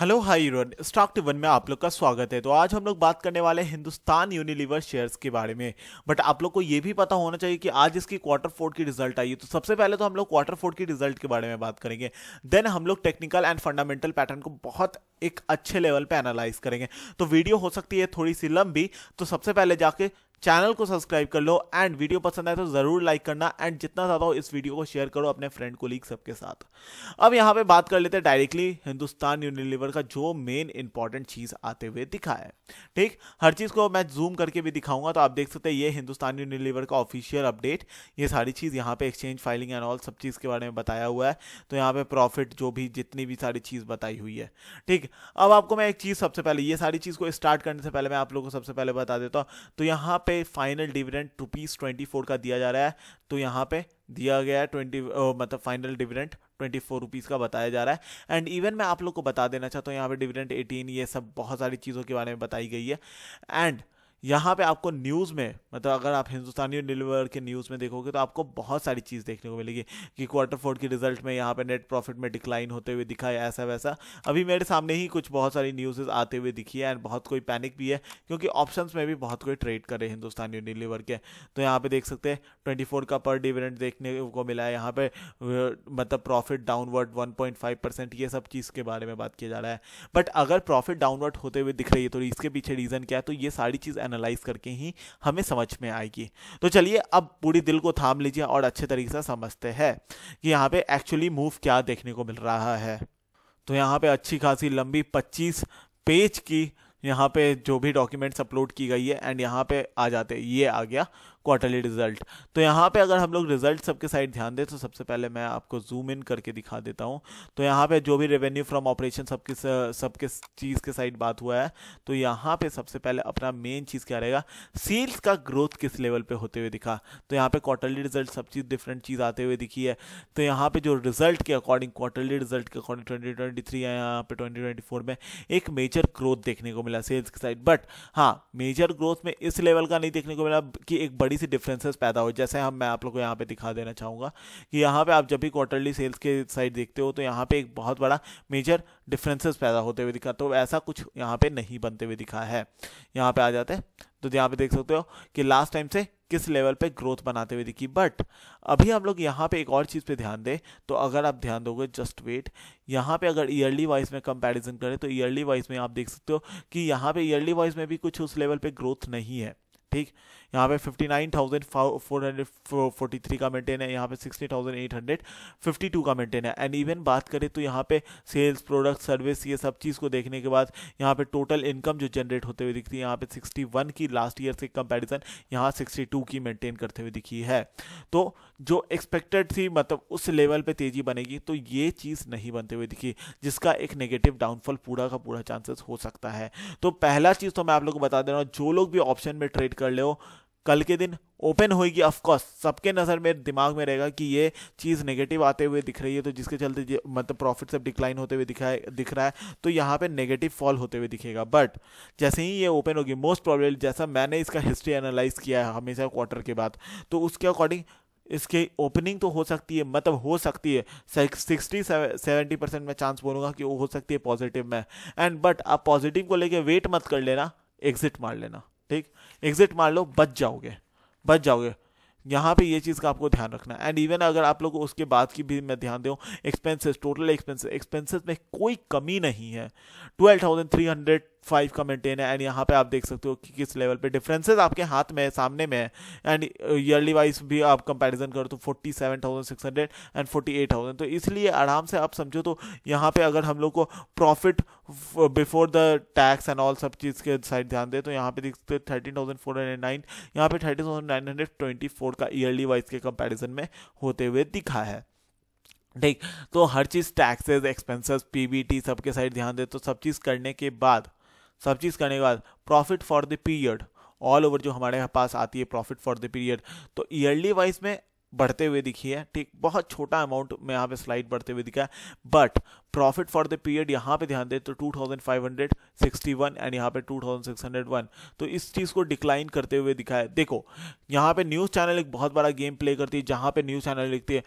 hello hi road stock टिवन में आप लोग का स्वागत है तो आज हम लोग बात करने वाले हिंदुस्तान यूनिलीवर शेयर्स के बारे में बट आप लोग को ये भी पता होना चाहिए कि आज इसकी क्वार्टर फोर की रिजल्ट आई है तो सबसे पहले तो हम लोग क्वार्टर फोर की रिजल्ट के बारे में बात करेंगे देन हम लोग टेक्निकल एंड फंडामेंटल पैटर्न को बहुत एक अच्छे लेवल पे एनालाइज करेंगे तो वीडियो हो सकती है थोड़ी सी लंबी तो सबसे पहले जाके चैनल को सब्सक्राइब कर लो एंड वीडियो पसंद आए तो ज़रूर लाइक करना एंड जितना ज़्यादा हो इस वीडियो को शेयर करो अपने फ्रेंड कोलीग सबके साथ अब यहां पे बात कर लेते हैं डायरेक्टली हिंदुस्तान यूनिलीवर का जो मेन इंपॉर्टेंट चीज़ आते हुए दिखा है ठीक हर चीज़ को मैं जूम करके भी दिखाऊंगा तो आप देख सकते हैं ये हिंदुस्तान यूनिलीवर का ऑफिशियल अपडेट ये सारी चीज़ यहाँ पे एक्सचेंज फाइलिंग एंड ऑल सब चीज़ के बारे में बताया हुआ है तो यहाँ पर प्रॉफिट जो भी जितनी भी सारी चीज़ बताई हुई है ठीक अब आपको मैं एक चीज़ सबसे पहले ये सारी चीज़ को स्टार्ट करने से पहले मैं आप लोगों को सबसे पहले बता देता हूँ तो यहाँ पे final dividend rupees twenty four का दिया जा रहा है तो यहाँ पे दिया गया है ट्वेंटी मतलब final dividend twenty four rupees का बताया जा रहा है एंड इवन मैं आप लोग को बता देना चाहता हूँ यहाँ पे डिविडेंड एटीन ये सब बहुत सारी चीज़ों के बारे में बताई गई है एंड यहाँ पे आपको न्यूज़ में मतलब अगर आप हिंदुस्तानी डिलीवर के न्यूज़ में देखोगे तो आपको बहुत सारी चीज़ देखने को मिलेगी कि क्वार्टर फोर की रिजल्ट में यहाँ पे नेट प्रॉफिट में डिक्लाइन होते हुए दिखा है ऐसा वैसा अभी मेरे सामने ही कुछ बहुत सारी न्यूज़ आते हुए दिखी है एंड बहुत कोई पैनिक भी है क्योंकि ऑप्शन में भी बहुत कोई ट्रेड करे हिंदुस्तानी डिलीवर के तो यहाँ पर देख सकते हैं ट्वेंटी का पर डिविडेंट देखने को मिला है यहाँ पर मतलब प्रॉफिट डाउनवर्ड वन ये सब चीज़ के बारे में बात किया जा रहा है बट अगर प्रॉफिट डाउनवर्ड होते हुए दिख रही है तो इसके पीछे रीज़न क्या है तो ये सारी चीज़ एनालाइज करके ही हमें समझ में आएगी तो चलिए अब पूरी दिल को थाम लीजिए और अच्छे तरीके से समझते हैं कि यहाँ पे एक्चुअली मूव क्या देखने को मिल रहा है तो यहाँ पे अच्छी खासी लंबी 25 पेज की यहाँ पे जो भी डॉक्यूमेंट्स अपलोड की गई है एंड यहाँ पे आ जाते ये आ गया क्वार्टरली रिजल्ट तो यहाँ पे अगर हम लोग रिजल्ट सबके साइड ध्यान दें तो सबसे पहले मैं आपको जूम इन करके दिखा देता हूँ तो यहाँ पे जो भी रेवेन्यू फ्रॉम ऑपरेशन सबके सबके चीज़ के साइड बात हुआ है तो यहाँ पे सबसे पहले अपना मेन चीज़ क्या रहेगा सेल्स का ग्रोथ किस लेवल पे होते हुए दिखा तो यहाँ पे क्वार्टरली रिजल्ट सब चीज़ डिफरेंट चीज़ आते हुए दिखी है तो यहाँ पे जो रिजल्ट के अकॉर्डिंग क्वार्टरली रिजल्ट के अकॉर्डिंग ट्वेंटी ट्वेंटी थ्री या यहाँ पे ट्वेंटी ट्वेंटी फोर में एक मेजर ग्रोथ देखने को मिला सेल्स के साइड बट हाँ मेजर ग्रोथ में इस लेवल का नहीं देखने को मिला कि एक बड़ी बड़ी सी डिफरेंसेस पैदा हो जैसे हम मैं आप लोग को यहाँ पे दिखा देना चाहूँगा कि यहाँ पे आप जब भी क्वार्टरली सेल्स के साइड देखते हो तो यहाँ पे एक बहुत बड़ा मेजर डिफरेंसेस पैदा होते हुए दिखा तो ऐसा कुछ यहाँ पे नहीं बनते हुए दिखा है यहाँ पे आ जाते तो यहाँ पे देख सकते हो कि लास्ट टाइम से किस लेवल पे ग्रोथ बनाते हुए दिखी बट अभी हम लोग यहाँ पे एक और चीज़ पे ध्यान दें तो अगर आप ध्यान दोगे जस्ट वेट यहाँ पे अगर ईयरली वाइज में कंपैरिजन करें तो ईयरली वाइज में आप देख सकते हो कि यहाँ पे ईयरली वाइज में भी कुछ उस लेवल पे ग्रोथ नहीं है ठीक यहाँ पे fifty nine thousand four hundred forty three का मेंटेन है यहाँ पे sixty thousand eight hundred fifty two का मेंटेन है एंड इवन बात करें तो यहाँ पे सेल्स प्रोडक्ट सर्विस ये सब चीज़ को देखने के बाद यहाँ पे टोटल इनकम जो जनरेट होते हुए दिखती है यहाँ पे सिक्सटी वन की लास्ट ईयर से कंपेरिजन यहाँ सिक्सटी टू की मेंटेन करते हुए दिखी है तो जो एक्सपेक्टेड थी मतलब उस लेवल पर तेज़ी बनेगी तो ये चीज़ नहीं बनते हुए दिखी जिसका एक नेगेटिव डाउनफॉल पूरा का पूरा चांसेस हो सकता है तो पहला चीज़ तो मैं आप लोग को बता दे रहा हूँ जो लोग भी ऑप्शन में ट्रेड कर कर लो कल के दिन ओपन होएगी ऑफकोर्स सबके नज़र में दिमाग में रहेगा कि ये चीज़ नेगेटिव आते हुए दिख रही है तो जिसके चलते मतलब प्रॉफिट सब डिक्लाइन होते हुए दिखाए दिख रहा है तो यहाँ पे नेगेटिव फॉल होते हुए दिखेगा बट जैसे ही ये ओपन होगी मोस्ट प्रॉब्लम जैसा मैंने इसका हिस्ट्री एनालाइज किया है हमेशा क्वार्टर के बाद तो उसके अकॉर्डिंग इसके ओपनिंग तो हो सकती है मतलब हो सकती है सिक्सटी सेवेंटी परसेंट मैं चांस बोलूँगा कि वो हो सकती है पॉजिटिव में एंड बट आप पॉजिटिव को लेके वेट मत कर लेना एग्जिट मार लेना ठीक एग्जिट मार लो बच जाओगे बच जाओगे यहाँ पे ये चीज़ का आपको ध्यान रखना है एंड इवन अगर आप लोग उसके बाद की भी मैं ध्यान दूँ एक्सपेंसेस टोटल एक्सपेंसेस एक्सपेंसेस में कोई कमी नहीं है twelve thousand three hundred five का मेंटेन है एंड यहाँ पे आप देख सकते हो कि किस लेवल पे डिफरेंसेस आपके हाथ में है सामने में है एंड ईयरली वाइज भी आप कंपैरिजन करो तो forty seven thousand six hundred and forty eight thousand तो इसलिए आराम से आप समझो तो यहाँ पे अगर हम लोग को profit before the tax and all सब चीज़ के साइड ध्यान दें तो यहाँ पे देख सकते हो thirteen thousand four hundred nine यहाँ पे thirty thousand nine hundred twenty four का ईयरली वाइज के कंपेरिजन में होते हुए दिखा है ठीक तो हर चीज़ टैक्सेस एक्सपेंसेस पीबीटी सबके साइड ध्यान दे तो सब चीज़ करने के बाद सब चीज़ करने के बाद profit for the period all over जो हमारे यहाँ पास आती है प्रॉफिट फॉर द पीरियड तो ईयरली वाइज में बढ़ते हुए दिखी है ठीक बहुत छोटा अमाउंट में यहाँ पे स्लाइड बढ़ते हुए दिखा है but profit for the period यहाँ पे ध्यान दे तो 2561 एंड यहाँ पे 2601 तो इस चीज़ को डिक्लाइन करते हुए दिखा है देखो यहाँ पे न्यूज़ चैनल एक बहुत बड़ा गेम प्ले करती है जहाँ पे न्यूज़ चैनल लिखती है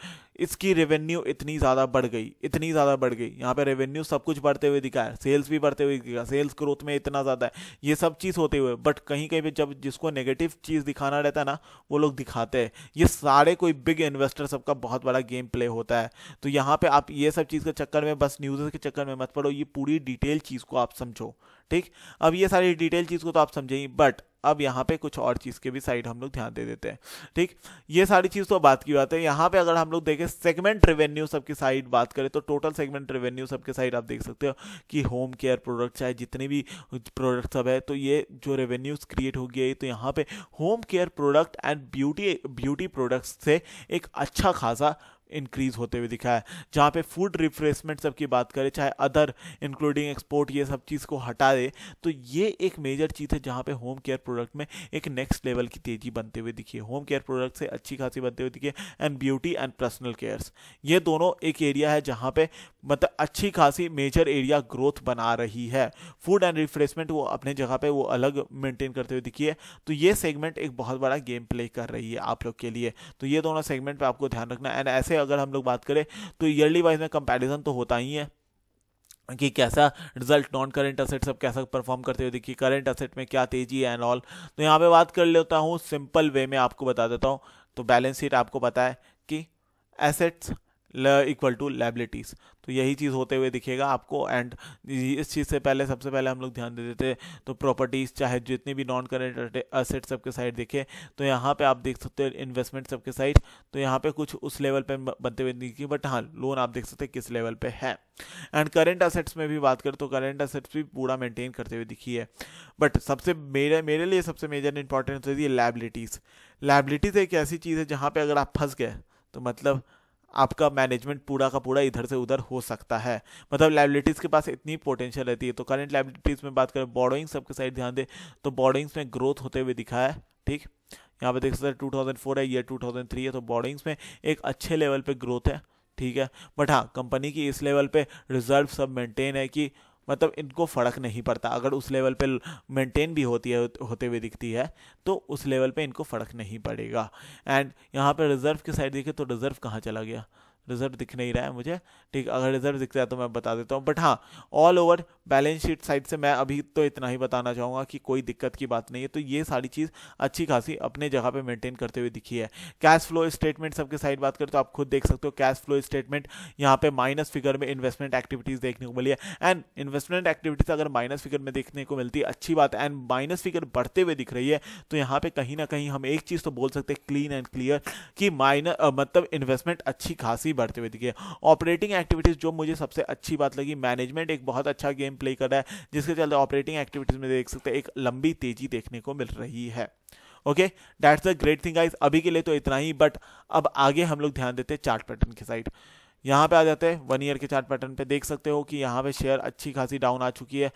इसकी रेवेन्यू इतनी ज़्यादा बढ़ गई इतनी ज़्यादा बढ़ गई यहाँ पे रेवेन्यू सब कुछ बढ़ते हुए दिखाया सेल्स भी बढ़ते हुए दिखा सेल्स ग्रोथ में इतना ज़्यादा है ये सब चीज़ होते हुए बट कहीं कहीं पे जब जिसको नेगेटिव चीज़ दिखाना रहता है ना वो लोग दिखाते हैं ये सारे कोई बिग इन्वेस्टर सबका बहुत बड़ा गेम प्ले होता है तो यहाँ पर आप ये सब चीज़ के चक्कर में बस न्यूज़ के चक्कर में मत पड़ो ये पूरी डिटेल चीज़ को आप समझो ठीक अब ये सारी डिटेल चीज़ को तो आप समझेंगे बट अब यहाँ पे कुछ और चीज़ के भी साइड हम लोग ध्यान दे देते हैं ठीक ये सारी चीज़ तो बात की बात है यहाँ पे अगर हम लोग देखें सेगमेंट रेवेन्यू सबके साइड बात करें तो टोटल सेगमेंट रेवेन्यू सबके साइड आप देख सकते हो कि होम केयर प्रोडक्ट चाहे जितने भी प्रोडक्ट सब है तो ये जो रेवेन्यूज क्रिएट हो है तो यहाँ पे home care product and beauty beauty products से एक अच्छा खासा इंक्रीज होते हुए दिखा है जहाँ पे फूड रिफ्रेशमेंट सब की बात करें चाहे अदर इंक्लूडिंग एक्सपोर्ट ये सब चीज़ को हटा दे तो ये एक मेजर चीज़ है जहाँ पे होम केयर प्रोडक्ट में एक नेक्स्ट लेवल की तेज़ी बनते हुए दिखी है होम केयर प्रोडक्ट से अच्छी खासी बनते हुए दिखी and beauty and personal cares ये दोनों एक एरिया है जहाँ पे मतलब अच्छी खासी मेजर एरिया ग्रोथ बना रही है फूड एंड रिफ्रेशमेंट वो अपने जगह पर वो अलग मेनटेन करते हुए दिखी है तो ये सेगमेंट एक बहुत बड़ा गेम प्ले कर रही है आप लोग के लिए तो ये दोनों सेगमेंट पर आपको ध्यान रखना एंड ऐसे अगर हम लोग बात करें तो ईयरली वाइज में कंपेरिजन तो होता ही है कि कैसा रिजल्ट नॉन करेंट असेट सब कैसा परफॉर्म करते हुए देखिए करेंट असेट में क्या तेजी है एंड ऑल तो यहाँ पे बात कर लेता हूँ सिंपल वे में आपको बता देता हूँ तो बैलेंस शीट आपको पता है कि एसेट्स इक्वल टू लाइबिलिटीज़ तो यही चीज़ होते हुए दिखेगा आपको एंड इस चीज़ से पहले सबसे पहले हम लोग ध्यान दे देते तो प्रॉपर्टीज़ चाहे जितनी भी नॉन करेंट असेट सबके साइड देखे तो यहाँ पे आप देख सकते हो इन्वेस्टमेंट सबके साइड तो यहाँ पे कुछ उस लेवल पे बनते हुए दिखे बट हाँ लोन आप देख सकते हैं किस लेवल पे है एंड करेंट असेट्स में भी बात करें तो करेंट असेट्स भी पूरा मेंटेन करते हुए दिखी है बट सबसे मेरे मेरे लिए सबसे मेजर इंपॉर्टेंट होती है लाइबिलिटीज़ लाइबिलिटीज़ एक ऐसी चीज़ है जहाँ पर अगर आप फंस गए तो मतलब आपका मैनेजमेंट पूरा का पूरा इधर से उधर हो सकता है मतलब लाइबिलिटीज़ के पास इतनी पोटेंशियल रहती है तो करंट लाइबिलिटीज़ में बात करें बॉडोइंग सबके साइड ध्यान दें तो बॉडोइंग्स में ग्रोथ होते हुए दिखा है ठीक यहाँ पे देख सकते हैं 2004 है ईयर 2003 है तो बॉडोइंग्स में एक अच्छे लेवल पे ग्रोथ है ठीक है बट हाँ कंपनी की इस लेवल पे रिजर्व सब मेंटेन है कि मतलब इनको फ़र्क नहीं पड़ता अगर उस लेवल पे मेंटेन भी होती है होते हुए दिखती है तो उस लेवल पे इनको फ़र्क नहीं पड़ेगा एंड यहाँ पे रिज़र्व की साइड देखें तो रिज़र्व कहाँ चला गया रिजल्ट दिख नहीं रहा है मुझे ठीक अगर रिजल्ट दिखता है तो मैं बता देता हूँ बट हाँ all over balance sheet side से मैं अभी तो इतना ही बताना चाहूँगा कि कोई दिक्कत की बात नहीं है तो ये सारी चीज़ अच्छी खासी अपने जगह पर मेंटेन करते हुए दिखी है कैश फ्लो स्टेटमेंट सबके साइड बात करें तो आप खुद देख सकते हो कैश फ्लो स्टेटमेंट यहाँ पे माइनस फिगर में इन्वेस्टमेंट एक्टिविटीज़ देखने को मिली है एंड इन्वेस्टमेंट एक्टिविटीज़ अगर माइनस फिगर में देखने को मिलती है अच्छी बात है एंड माइनस फिगर बढ़ते हुए दिख रही है तो यहाँ पर कहीं ना कहीं हम एक चीज़ तो बोल सकते हैं क्लीन एंड क्लियर कि माइनस मतलब इन्वेस्टमेंट अच्छी खासी बढ़ते हुए दिखे ऑपरेटिंग एक्टिविटीज़ जो मुझे सबसे अच्छी बात लगी मैनेजमेंट एक बहुत अच्छा गेम प्ले कर रहा है जिसके चलते ऑपरेटिंग एक्टिविटीज़ में देख सकते हैं एक लंबी तेजी देखने को मिल रही है okay that's the great thing guys अभी के लिए तो इतना ही बट अब आगे हम लोग ध्यान देते हैं चार्ट पैटर्न के साइड यहाँ पे आ जाते हैं वन ईयर के चार्ट पैटर्न पे देख सकते हो कि यहाँ पे शेयर अच्छी खासी डाउन आ चुकी है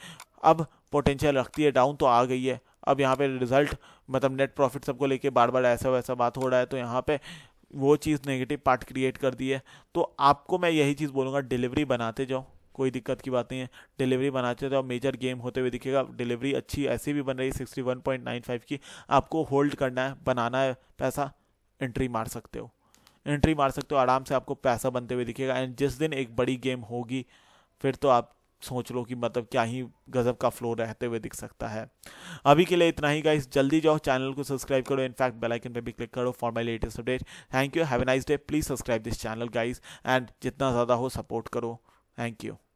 अब पोटेंशियल रखती है डाउन तो आ गई है अब यहाँ पे रिजल्ट मतलब नेट प्रॉफिट सबको लेके बार बार ऐसा वैसा बात हो रहा है तो यहाँ पे वो चीज़ नेगेटिव पार्ट क्रिएट कर दी है तो आपको मैं यही चीज़ बोलूँगा डिलीवरी बनाते जाओ कोई दिक्कत की बात नहीं है डिलीवरी बनाते जाओ मेजर गेम होते हुए दिखेगा डिलीवरी अच्छी ऐसी भी बन रही है sixty one point nine five की आपको होल्ड करना है बनाना है पैसा एंट्री मार सकते हो एंट्री मार सकते हो आराम से आपको पैसा बनते हुए दिखेगा एंड जिस दिन एक बड़ी गेम होगी फिर तो आप सोच लो कि मतलब क्या ही गज़ब का फ्लो रहते हुए दिख सकता है अभी के लिए इतना ही गाइस जल्दी जाओ चैनल को सब्सक्राइब करो इनफैक्ट बेल आइकन पे भी क्लिक करो for my latest update thank you have a nice day please subscribe this channel guys and जितना ज़्यादा हो सपोर्ट करो थैंक यू